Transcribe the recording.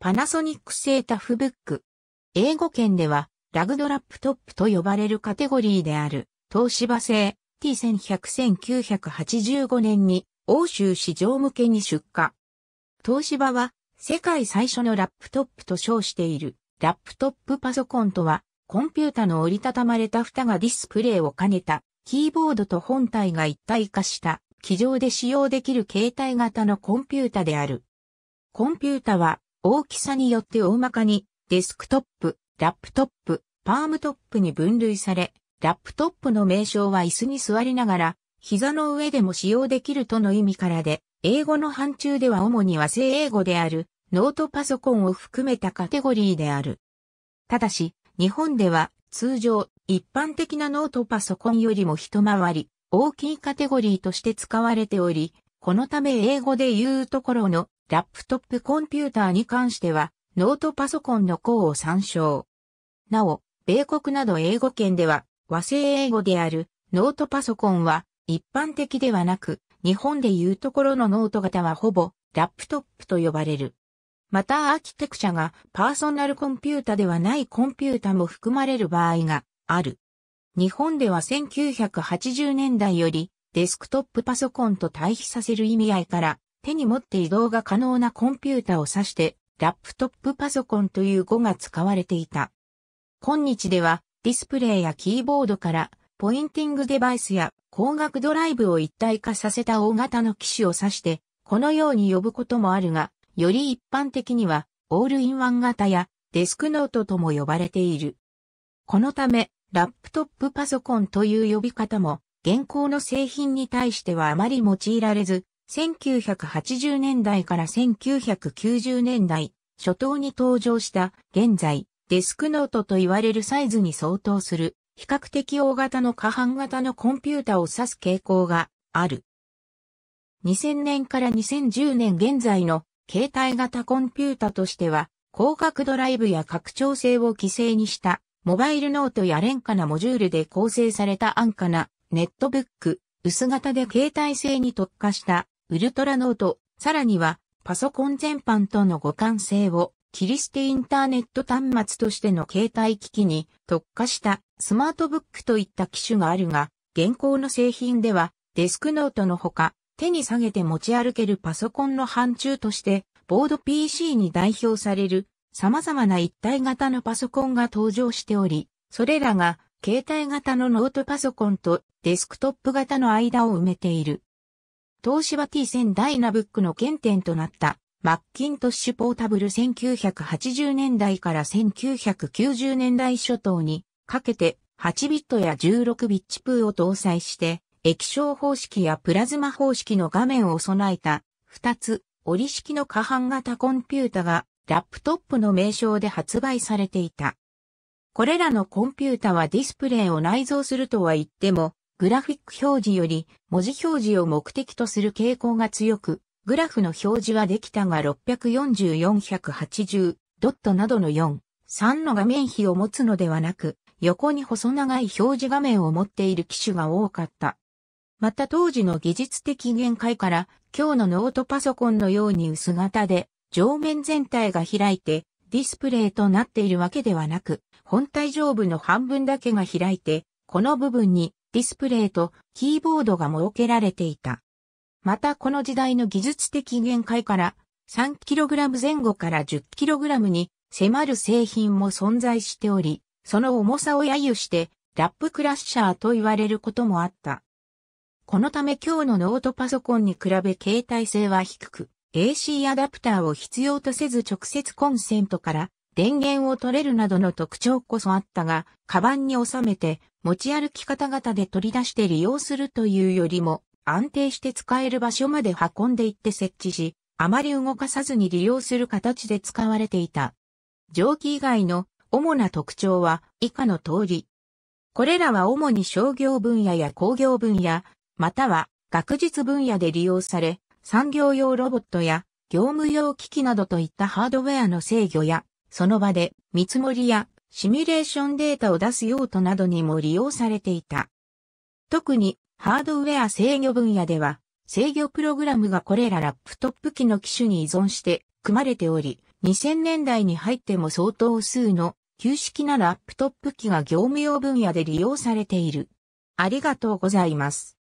パナソニック製タフブック。英語圏ではラグドラップトップと呼ばれるカテゴリーである東芝製 T1100-1985 年に欧州市場向けに出荷。東芝は世界最初のラップトップと称しているラップトップパソコンとはコンピュータの折りたたまれた蓋がディスプレイを兼ねたキーボードと本体が一体化した機上で使用できる携帯型のコンピュータである。コンピュータは大きさによって大まかにデスクトップ、ラップトップ、パームトップに分類され、ラップトップの名称は椅子に座りながら膝の上でも使用できるとの意味からで、英語の範疇では主に和製英語であるノートパソコンを含めたカテゴリーである。ただし、日本では通常一般的なノートパソコンよりも一回り大きいカテゴリーとして使われており、このため英語で言うところのラップトップコンピューターに関しては、ノートパソコンの項を参照。なお、米国など英語圏では、和製英語であるノートパソコンは一般的ではなく、日本で言うところのノート型はほぼラップトップと呼ばれる。またアーキテクチャがパーソナルコンピュータではないコンピュータも含まれる場合がある。日本では1980年代よりデスクトップパソコンと対比させる意味合いから、手に持って移動が可能なコンピュータを指して、ラップトップパソコンという語が使われていた。今日では、ディスプレイやキーボードから、ポインティングデバイスや光学ドライブを一体化させた大型の機種を指して、このように呼ぶこともあるが、より一般的には、オールインワン型やデスクノートとも呼ばれている。このため、ラップトップパソコンという呼び方も現行の製品に対してはあまり用いられず、1980年代から1990年代初頭に登場した現在デスクノートと言われるサイズに相当する比較的大型の下半型のコンピュータを指す傾向がある。2000年から2010年現在の携帯型コンピュータとしては広角ドライブや拡張性を規制にしたモバイルノートや廉価なモジュールで構成された安価なネットブック、薄型で携帯性に特化したウルトラノート、さらにはパソコン全般との互換性を切り捨てインターネット端末としての携帯機器に特化したスマートブックといった機種があるが、現行の製品ではデスクノートのほか手に下げて持ち歩けるパソコンの範疇としてボード PC に代表される様々な一体型のパソコンが登場しており、それらが携帯型のノートパソコンとデスクトップ型の間を埋めている。東芝 T1000 ダイナブックの原点となったマッキントッシュポータブル1980年代から1990年代初頭にかけて8ビットや16ビッチプーを搭載して液晶方式やプラズマ方式の画面を備えた2つ折り式の可搬型コンピュータがラップトップの名称で発売されていた。これらのコンピュータはディスプレイを内蔵するとは言っても、グラフィック表示より文字表示を目的とする傾向が強く、グラフの表示はできたが644-180ドットなどの4、3の画面比を持つのではなく、横に細長い表示画面を持っている機種が多かった。また当時の技術的限界から、今日のノートパソコンのように薄型で、上面全体が開いて、ディスプレイとなっているわけではなく、本体上部の半分だけが開いて、この部分にディスプレイとキーボードが設けられていた。またこの時代の技術的限界から 3kg 前後から 10kg に迫る製品も存在しており、その重さを揶揄してラップクラッシャーと言われることもあった。このため今日のノートパソコンに比べ携帯性は低く、AC アダプターを必要とせず直接コンセントから電源を取れるなどの特徴こそあったが、カバンに収めて持ち歩き方々で取り出して利用するというよりも、安定して使える場所まで運んでいって設置し、あまり動かさずに利用する形で使われていた。蒸気以外の主な特徴は以下の通り。これらは主に商業分野や工業分野、または学術分野で利用され、産業用ロボットや業務用機器などといったハードウェアの制御や、その場で見積もりやシミュレーションデータを出す用途などにも利用されていた。特にハードウェア制御分野では、制御プログラムがこれらラップトップ機の機種に依存して組まれており、2000年代に入っても相当数の旧式なラップトップ機が業務用分野で利用されている。ありがとうございます。